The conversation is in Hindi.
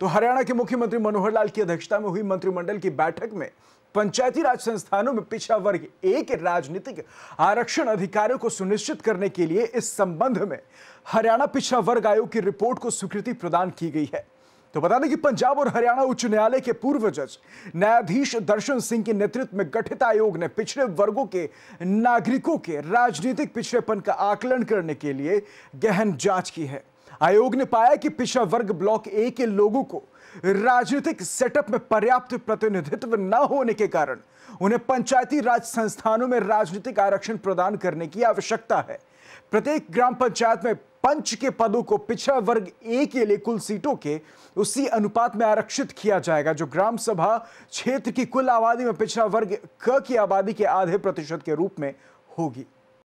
तो हरियाणा के मुख्यमंत्री मनोहर लाल की अध्यक्षता में हुई मंत्रिमंडल की बैठक में पंचायती राज संस्थानों में पिछड़ा वर्ग एक राजनीतिक आरक्षण अधिकारों को सुनिश्चित करने के लिए इस संबंध में हरियाणा पिछड़ा वर्ग आयोग की रिपोर्ट को स्वीकृति प्रदान की गई है तो बता दें कि पंजाब और हरियाणा उच्च न्यायालय के पूर्व जज न्यायाधीश दर्शन सिंह के नेतृत्व में गठित आयोग ने पिछड़े वर्गों के नागरिकों के राजनीतिक पिछड़ेपन का आकलन करने के लिए गहन जांच की है आयोग ने पाया कि पिछड़ा वर्ग ब्लॉक ए के लोगों को राजनीतिक सेटअप में पर्याप्त प्रतिनिधित्व न होने के कारण उन्हें पंचायती राज संस्थानों में राजनीतिक आरक्षण प्रदान करने की आवश्यकता है प्रत्येक ग्राम पंचायत में पंच के पदों को पिछड़ा वर्ग ए के लिए कुल सीटों के उसी अनुपात में आरक्षित किया जाएगा जो ग्राम सभा क्षेत्र की कुल आबादी में पिछड़ा वर्ग क की आबादी के आधे प्रतिशत के रूप में होगी